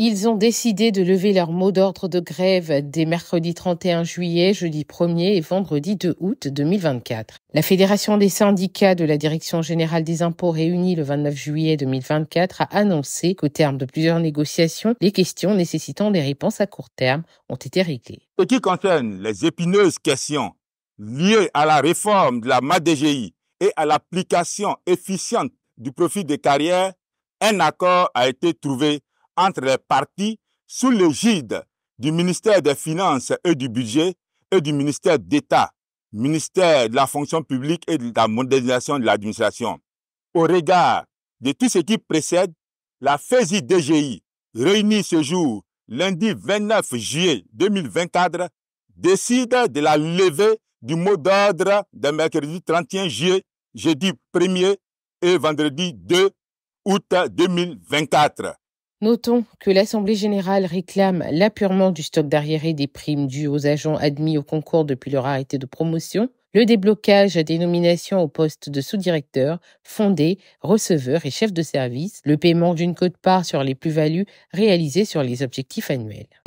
Ils ont décidé de lever leur mot d'ordre de grève dès mercredi 31 juillet, jeudi 1er et vendredi 2 août 2024. La Fédération des syndicats de la Direction générale des impôts réunie le 29 juillet 2024 a annoncé qu'au terme de plusieurs négociations, les questions nécessitant des réponses à court terme ont été réglées. Ce qui concerne les épineuses questions liées à la réforme de la MADGI et à l'application efficiente du profit des carrières, un accord a été trouvé entre les partis sous l'égide du ministère des Finances et du Budget et du ministère d'État, ministère de la fonction publique et de la modernisation de l'administration. Au regard de tout ce qui précède, la FESI-DGI réunie ce jour, lundi 29 juillet 2024, décide de la levée du mot d'ordre de mercredi 31 juillet, jeudi 1er et vendredi 2 août 2024. Notons que l'Assemblée générale réclame l'appurement du stock d'arriérés des primes dues aux agents admis au concours depuis leur arrêté de promotion, le déblocage des nominations au poste de sous-directeur, fondé, receveur et chef de service, le paiement d'une cote-part sur les plus-values réalisées sur les objectifs annuels.